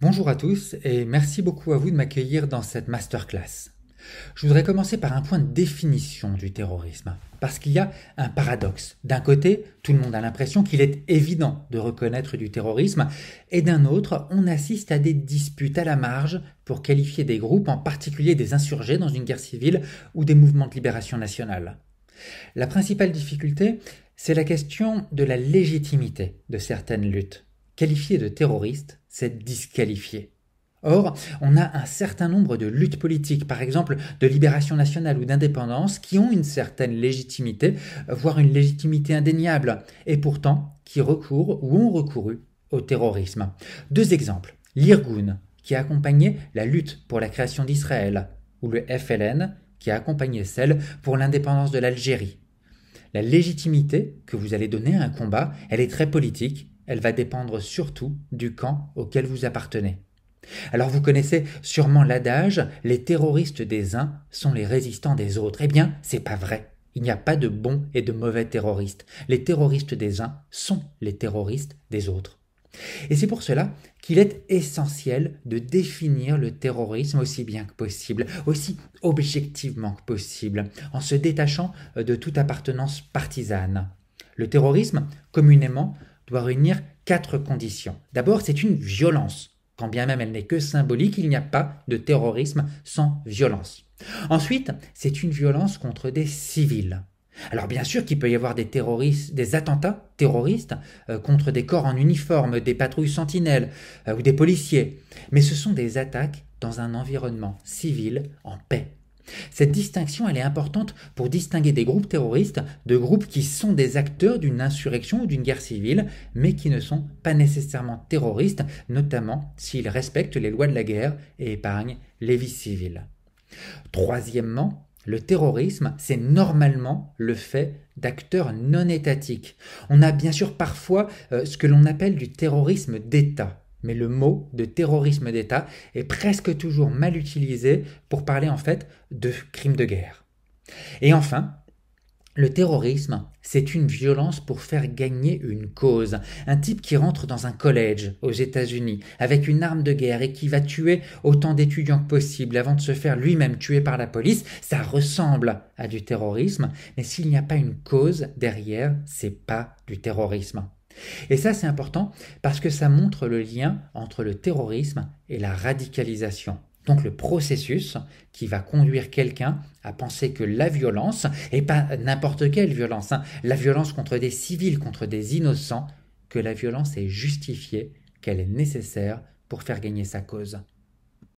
Bonjour à tous et merci beaucoup à vous de m'accueillir dans cette masterclass. Je voudrais commencer par un point de définition du terrorisme, parce qu'il y a un paradoxe. D'un côté, tout le monde a l'impression qu'il est évident de reconnaître du terrorisme, et d'un autre, on assiste à des disputes à la marge pour qualifier des groupes, en particulier des insurgés dans une guerre civile ou des mouvements de libération nationale. La principale difficulté, c'est la question de la légitimité de certaines luttes qualifié de terroriste, c'est disqualifié. Or, on a un certain nombre de luttes politiques, par exemple de libération nationale ou d'indépendance, qui ont une certaine légitimité, voire une légitimité indéniable, et pourtant qui recourent ou ont recouru au terrorisme. Deux exemples. L'Irgun, qui a accompagné la lutte pour la création d'Israël, ou le FLN, qui a accompagné celle pour l'indépendance de l'Algérie. La légitimité que vous allez donner à un combat, elle est très politique elle va dépendre surtout du camp auquel vous appartenez. Alors vous connaissez sûrement l'adage les terroristes des uns sont les résistants des autres. Eh bien, c'est pas vrai. Il n'y a pas de bons et de mauvais terroristes. Les terroristes des uns sont les terroristes des autres. Et c'est pour cela qu'il est essentiel de définir le terrorisme aussi bien que possible, aussi objectivement que possible, en se détachant euh, de toute appartenance partisane. Le terrorisme, communément, doit réunir quatre conditions. D'abord, c'est une violence. Quand bien même elle n'est que symbolique, il n'y a pas de terrorisme sans violence. Ensuite, c'est une violence contre des civils. Alors bien sûr qu'il peut y avoir des attentats terroristes euh, contre des corps en uniforme, des patrouilles sentinelles euh, ou des policiers, mais ce sont des attaques dans un environnement civil en paix. Cette distinction, elle est importante pour distinguer des groupes terroristes de groupes qui sont des acteurs d'une insurrection ou d'une guerre civile, mais qui ne sont pas nécessairement terroristes, notamment s'ils respectent les lois de la guerre et épargnent les vies civiles. Troisièmement, le terrorisme, c'est normalement le fait d'acteurs non étatiques. On a bien sûr parfois euh, ce que l'on appelle du terrorisme d'État mais le mot de terrorisme d'État est presque toujours mal utilisé pour parler en fait de crimes de guerre. Et enfin, le terrorisme, c'est une violence pour faire gagner une cause. Un type qui rentre dans un collège aux États-Unis avec une arme de guerre et qui va tuer autant d'étudiants que possible avant de se faire lui-même tuer par la police, ça ressemble à du terrorisme, mais s'il n'y a pas une cause derrière, c'est pas du terrorisme. Et ça, c'est important parce que ça montre le lien entre le terrorisme et la radicalisation. Donc le processus qui va conduire quelqu'un à penser que la violence, et pas n'importe quelle violence, hein, la violence contre des civils, contre des innocents, que la violence est justifiée, qu'elle est nécessaire pour faire gagner sa cause.